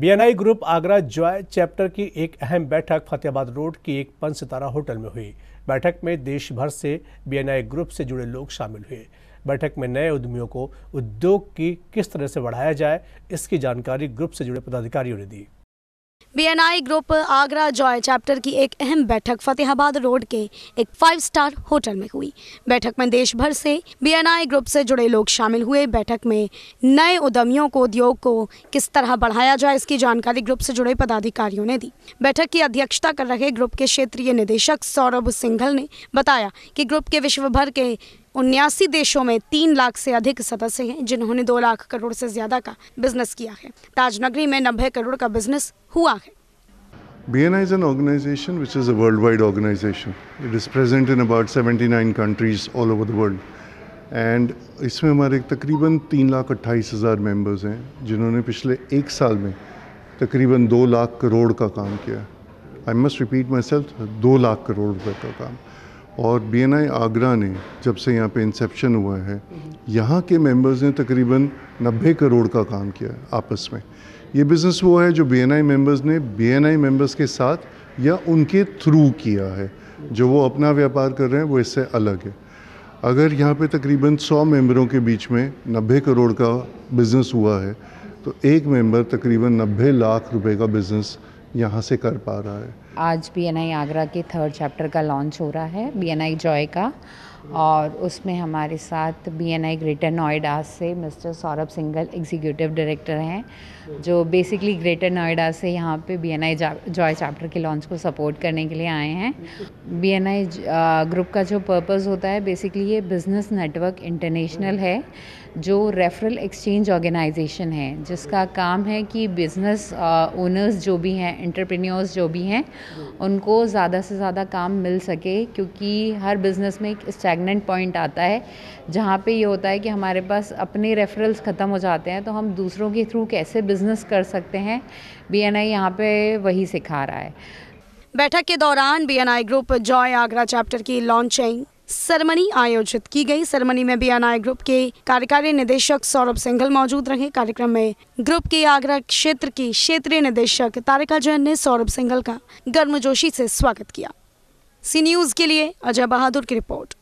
BNI group Agra joy chapter की एक अहम बैठक फतेहाबाद रोड की एक पंच सितारा होटल में हुई बैठक में देश भर से बीएनआई ग्रुप से जुड़े लोग शामिल हुए बैठक में नए उद्यमियों को उद्योग की किस तरह से बढ़ाया जाए इसकी जानकारी ग्रुप से जुड़े पदाधिकारियों ने दी BNI group Agra joy chapter की एक अहम बैठक फतेहाबाद रोड के एक फाइव स्टार होटल में हुई बैठक में देश भर से बीएनआई ग्रुप से जुड़े लोग शामिल हुए बैठक में नए उद्यमियों को उद्योग को किस तरह बढ़ाया जाए इसकी जानकारी ग्रुप से जुड़े पदाधिकारियों ने दी बैठक की अध्यक्षता कर रहे ग्रुप के क्षेत्रीय निदेशक सौरभ सिंघल ने बताया की ग्रुप के विश्व भर के उन्यासी देशों में तीन लाख से अधिक सदस्य हैं जिन्होंने दो लाख करोड़ से ज़्यादा का बिजनेस किया है ताजनगरी में नब्बे करोड़ का बिजनेस हुआ है BNI is an organization which is a worldwide organization. It is present in about 79 countries all over the world. And इसमें हमारे तकरीबन तीन लाख अट्ठाईस हज़ार मेम्बर्स हैं जिन्होंने पिछले एक साल में तकरीबन दो लाख करोड़ का काम किया I must repeat myself दो लाख करोड़ रुपये का काम और बी एन आई आगरा ने जब से यहाँ पे इंसेप्शन हुआ है यहाँ के मेंबर्स ने तकरीबन नब्बे करोड़ का काम किया है आपस में ये बिज़नेस वो है जो बी एन आई मेम्बर्स ने बी एन आई मेम्बर्स के साथ या उनके थ्रू किया है जो वो अपना व्यापार कर रहे हैं वो इससे अलग है अगर यहाँ पे तकरीबन 100 मेंबरों के बीच में नब्बे करोड़ का बिज़नेस हुआ है तो एक मेंबर तकरीबन नब्बे लाख रुपए का बिज़नेस यहाँ से कर पा रहा है आज बी आगरा के थर्ड चैप्टर का लॉन्च हो रहा है बी जॉय का और उसमें हमारे साथ B N I greater Noida से mister Saurabh Singhal executive director हैं जो बेसिकली ग्रेटर नोएडा से यहाँ पे B N I joy chapter के लॉन्च को सपोर्ट करने के लिए आए हैं बी एन आई ग्रुप का जो पर्पज़ होता है बेसिकली ये बिज़नेस नेटवर्क इंटरनेशनल है जो रेफरल एक्सचेंज ऑर्गेनाइजेशन है जिसका काम है कि बिज़नेस ओनर्स uh, जो भी हैं इंटरप्रेन्योर्स जो भी हैं उनको ज़्यादा से ज़्यादा काम मिल सके क्योंकि हर बिज़नेस में एक स्टैगनेंट पॉइंट आता है जहाँ पे ये होता है कि हमारे पास अपने रेफरल्स ख़त्म हो जाते हैं तो हम दूसरों के थ्रू कैसे बिज़नेस कर सकते हैं बी एन आई यहाँ पर वही सिखा रहा है बैठक के दौरान B N I group joy Agra chapter की लॉन्चिंग सरमनी आयोजित की गई सरमनी में बीएनआई ग्रुप के कार्यकारी निदेशक सौरभ सिंघल मौजूद रहे कार्यक्रम में ग्रुप के आगरा क्षेत्र की क्षेत्रीय निदेशक तारिका जैन ने सौरभ सिंघल का गर्मजोशी से स्वागत किया सी न्यूज के लिए अजय बहादुर की रिपोर्ट